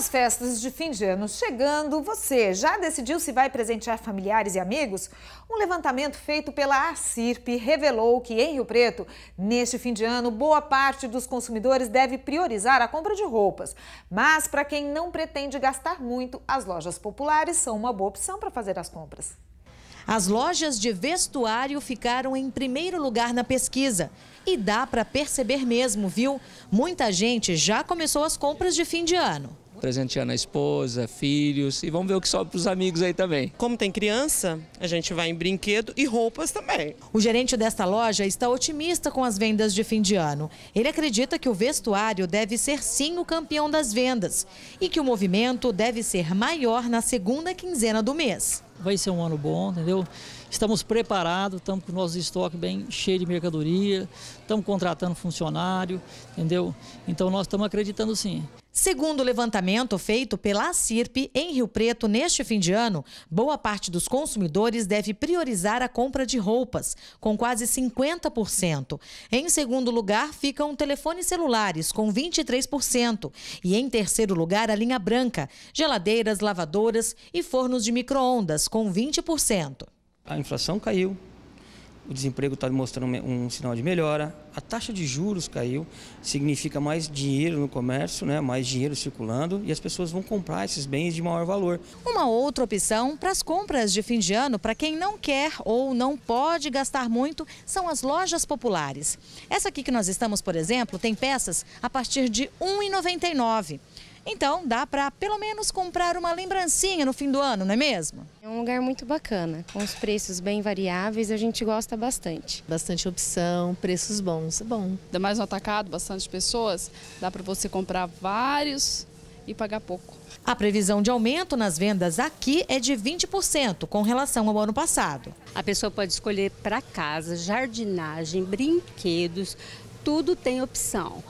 as festas de fim de ano chegando, você já decidiu se vai presentear familiares e amigos? Um levantamento feito pela ACIRP revelou que em Rio Preto, neste fim de ano, boa parte dos consumidores deve priorizar a compra de roupas. Mas para quem não pretende gastar muito, as lojas populares são uma boa opção para fazer as compras. As lojas de vestuário ficaram em primeiro lugar na pesquisa. E dá para perceber mesmo, viu? Muita gente já começou as compras de fim de ano presenteando a esposa, filhos e vamos ver o que sobe para os amigos aí também. Como tem criança, a gente vai em brinquedo e roupas também. O gerente desta loja está otimista com as vendas de fim de ano. Ele acredita que o vestuário deve ser sim o campeão das vendas e que o movimento deve ser maior na segunda quinzena do mês. Vai ser um ano bom, entendeu? Estamos preparados, estamos com o nosso estoque bem cheio de mercadoria, estamos contratando funcionário, entendeu? Então nós estamos acreditando sim. Segundo o levantamento feito pela CIRP em Rio Preto neste fim de ano, boa parte dos consumidores deve priorizar a compra de roupas, com quase 50%. Em segundo lugar, ficam telefones celulares, com 23%. E em terceiro lugar, a linha branca, geladeiras, lavadoras e fornos de micro-ondas, com 20%. A inflação caiu, o desemprego está mostrando um sinal de melhora, a taxa de juros caiu, significa mais dinheiro no comércio, né? mais dinheiro circulando e as pessoas vão comprar esses bens de maior valor. Uma outra opção para as compras de fim de ano, para quem não quer ou não pode gastar muito, são as lojas populares. Essa aqui que nós estamos, por exemplo, tem peças a partir de R$ 1,99. Então dá para pelo menos comprar uma lembrancinha no fim do ano, não é mesmo? É um lugar muito bacana, com os preços bem variáveis, a gente gosta bastante. Bastante opção, preços bons, é bom. Ainda mais no atacado, bastante pessoas, dá para você comprar vários e pagar pouco. A previsão de aumento nas vendas aqui é de 20% com relação ao ano passado. A pessoa pode escolher para casa, jardinagem, brinquedos, tudo tem opção.